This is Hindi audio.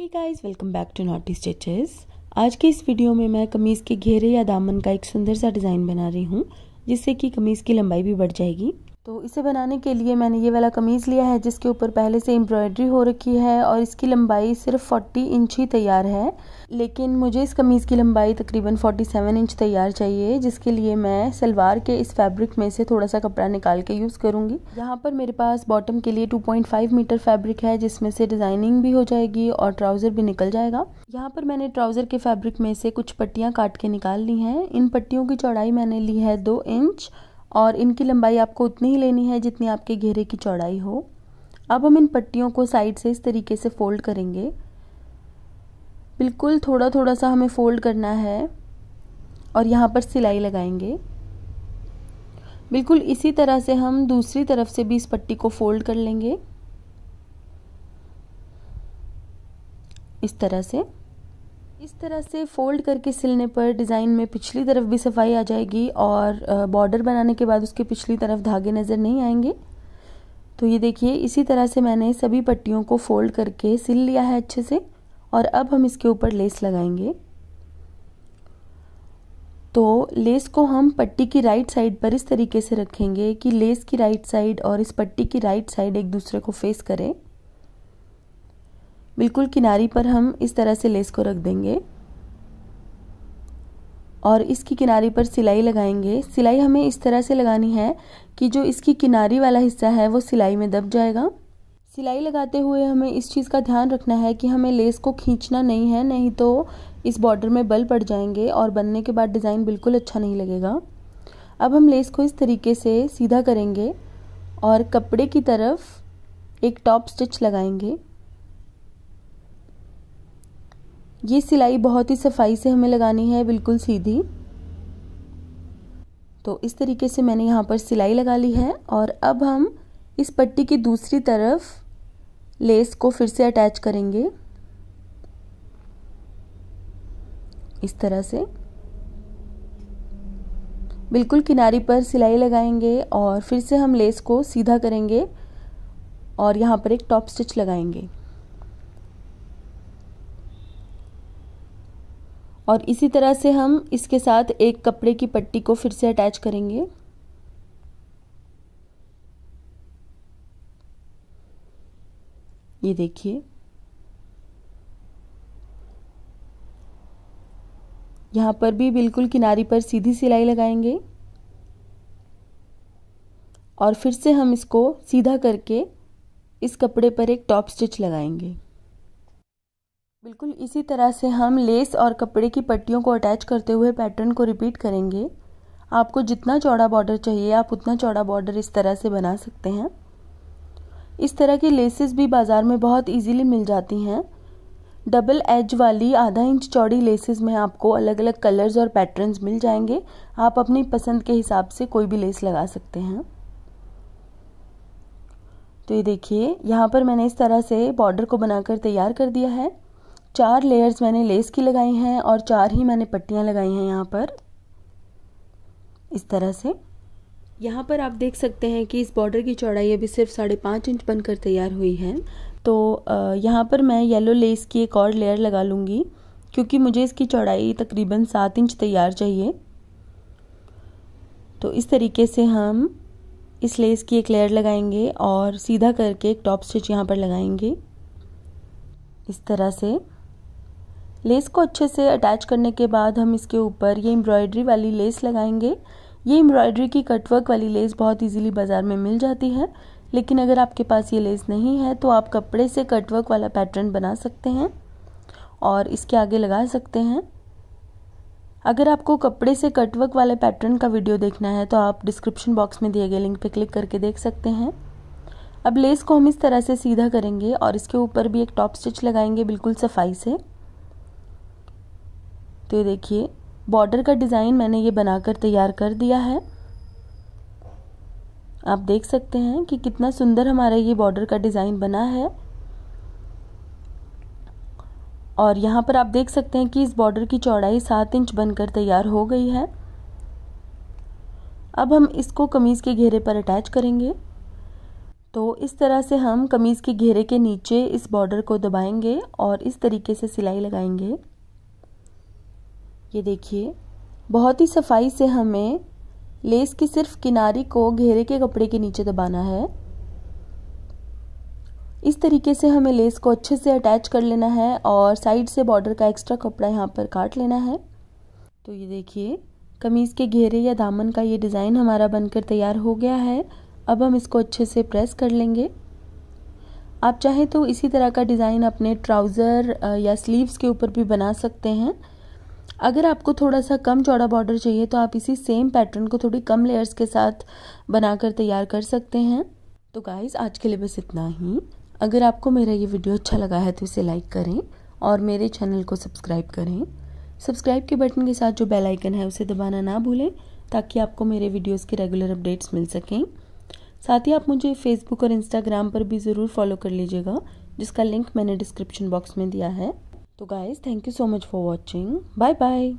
he guys welcome back to Naughty Stitches आज के इस वीडियो में मैं कमीज़ के घेरे या दामन का एक सुंदर सा डिज़ाइन बना रही हूँ जिससे कि कमीज़ की लंबाई भी बढ़ जाएगी तो इसे बनाने के लिए मैंने ये वाला कमीज़ लिया है जिसके ऊपर पहले से एम्ब्रॉयडरी हो रखी है और इसकी लंबाई सिर्फ 40 इंच ही तैयार है लेकिन मुझे इस कमीज़ की लंबाई तकरीबन 47 इंच तैयार चाहिए जिसके लिए मैं सलवार के इस फैब्रिक में से थोड़ा सा कपड़ा निकाल के यूज़ करूँगी यहाँ पर मेरे पास बॉटम के लिए टू मीटर फैब्रिक है जिसमें से डिज़ाइनिंग भी हो जाएगी और ट्राउज़र भी निकल जाएगा यहाँ पर मैंने ट्राउज़र के फैब्रिक में से कुछ पट्टियाँ काट के निकाल ली हैं इन पट्टियों की चौड़ाई मैंने ली है दो इंच और इनकी लंबाई आपको उतनी ही लेनी है जितनी आपके घेरे की चौड़ाई हो अब हम इन पट्टियों को साइड से इस तरीके से फोल्ड करेंगे बिल्कुल थोड़ा थोड़ा सा हमें फोल्ड करना है और यहाँ पर सिलाई लगाएंगे बिल्कुल इसी तरह से हम दूसरी तरफ से भी इस पट्टी को फोल्ड कर लेंगे इस तरह से इस तरह से फोल्ड करके सिलने पर डिज़ाइन में पिछली तरफ भी सफाई आ जाएगी और बॉर्डर बनाने के बाद उसके पिछली तरफ धागे नज़र नहीं आएंगे तो ये देखिए इसी तरह से मैंने सभी पट्टियों को फोल्ड करके सिल लिया है अच्छे से और अब हम इसके ऊपर लेस लगाएंगे तो लेस को हम पट्टी की राइट साइड पर इस तरीके से रखेंगे कि लेस की राइट साइड और इस पट्टी की राइट साइड एक दूसरे को फेस करें बिल्कुल किनारी पर हम इस तरह से लेस को रख देंगे और इसकी किनारे पर सिलाई लगाएंगे सिलाई हमें इस तरह से लगानी है कि जो इसकी किनारी वाला हिस्सा है वो सिलाई में दब जाएगा सिलाई लगाते हुए हमें इस चीज़ का ध्यान रखना है कि हमें लेस को खींचना नहीं है नहीं तो इस बॉर्डर में बल पड़ जाएंगे और बनने के बाद डिज़ाइन बिल्कुल अच्छा नहीं लगेगा अब हम लेस को इस तरीके से सीधा करेंगे और कपड़े की तरफ एक टॉप स्टिच लगाएंगे ये सिलाई बहुत ही सफाई से हमें लगानी है बिल्कुल सीधी तो इस तरीके से मैंने यहाँ पर सिलाई लगा ली है और अब हम इस पट्टी की दूसरी तरफ लेस को फिर से अटैच करेंगे इस तरह से बिल्कुल किनारी पर सिलाई लगाएंगे और फिर से हम लेस को सीधा करेंगे और यहाँ पर एक टॉप स्टिच लगाएंगे और इसी तरह से हम इसके साथ एक कपड़े की पट्टी को फिर से अटैच करेंगे ये देखिए यहाँ पर भी बिल्कुल किनारी पर सीधी सिलाई लगाएंगे और फिर से हम इसको सीधा करके इस कपड़े पर एक टॉप स्टिच लगाएंगे बिल्कुल इसी तरह से हम लेस और कपड़े की पट्टियों को अटैच करते हुए पैटर्न को रिपीट करेंगे आपको जितना चौड़ा बॉर्डर चाहिए आप उतना चौड़ा बॉर्डर इस तरह से बना सकते हैं इस तरह की लेसेस भी बाज़ार में बहुत इजीली मिल जाती हैं डबल एज वाली आधा इंच चौड़ी लेसेस में आपको अलग अलग कलर्स और पैटर्न्स मिल जाएंगे आप अपनी पसंद के हिसाब से कोई भी लेस लगा सकते हैं तो ये देखिए यहाँ पर मैंने इस तरह से बॉर्डर को बनाकर तैयार कर दिया है चार लेयर्स मैंने लेस की लगाई हैं और चार ही मैंने पट्टियाँ लगाई हैं यहाँ पर इस तरह से यहाँ पर आप देख सकते हैं कि इस बॉर्डर की चौड़ाई अभी सिर्फ साढ़े पाँच इंच बनकर तैयार हुई है तो यहाँ पर मैं येलो लेस की एक और लेयर लगा लूँगी क्योंकि मुझे इसकी चौड़ाई तकरीबन सात इंच तैयार चाहिए तो इस तरीके से हम इस लेस की एक लेयर लगाएंगे और सीधा करके एक टॉप स्टिच यहाँ पर लगाएंगे इस तरह से लेस को अच्छे से अटैच करने के बाद हम इसके ऊपर ये एम्ब्रॉयडरी वाली लेस लगाएंगे ये एम्ब्रॉयडरी की कटवर्क वाली लेस बहुत इजीली बाज़ार में मिल जाती है लेकिन अगर आपके पास ये लेस नहीं है तो आप कपड़े से कटवर्क वाला पैटर्न बना सकते हैं और इसके आगे लगा सकते हैं अगर आपको कपड़े से कटवर्क वाले पैटर्न का वीडियो देखना है तो आप डिस्क्रिप्शन बॉक्स में दिए गए लिंक पर क्लिक करके देख सकते हैं अब लेस को हम इस तरह से सीधा करेंगे और इसके ऊपर भी एक टॉप स्टिच लगाएंगे बिल्कुल सफाई से तो ये देखिए बॉर्डर का डिज़ाइन मैंने ये बनाकर तैयार कर दिया है आप देख सकते हैं कि कितना सुंदर हमारा ये बॉर्डर का डिज़ाइन बना है और यहाँ पर आप देख सकते हैं कि इस बॉर्डर की चौड़ाई सात इंच बनकर तैयार हो गई है अब हम इसको कमीज़ के घेरे पर अटैच करेंगे तो इस तरह से हम कमीज़ के घेरे के नीचे इस बॉर्डर को दबाएंगे और इस तरीके से सिलाई लगाएंगे ये देखिए बहुत ही सफाई से हमें लेस की सिर्फ किनारी को घेरे के कपड़े के नीचे दबाना है इस तरीके से हमें लेस को अच्छे से अटैच कर लेना है और साइड से बॉर्डर का एक्स्ट्रा कपड़ा यहाँ पर काट लेना है तो ये देखिए कमीज़ के घेरे या दामन का ये डिज़ाइन हमारा बनकर तैयार हो गया है अब हम इसको अच्छे से प्रेस कर लेंगे आप चाहें तो इसी तरह का डिज़ाइन अपने ट्राउज़र या स्लीव्स के ऊपर भी बना सकते हैं अगर आपको थोड़ा सा कम चौड़ा बॉर्डर चाहिए तो आप इसी सेम पैटर्न को थोड़ी कम लेयर्स के साथ बनाकर तैयार कर सकते हैं तो गाइज़ आज के लिए बस इतना ही अगर आपको मेरा ये वीडियो अच्छा लगा है तो इसे लाइक करें और मेरे चैनल को सब्सक्राइब करें सब्सक्राइब के बटन के साथ जो बेल आइकन है उसे दबाना ना भूलें ताकि आपको मेरे वीडियोस के रेगुलर अपडेट्स मिल सकें साथ ही आप मुझे फेसबुक और इंस्टाग्राम पर भी ज़रूर फॉलो कर लीजिएगा जिसका लिंक मैंने डिस्क्रिप्शन बॉक्स में दिया है तो guys thank you so much for watching bye bye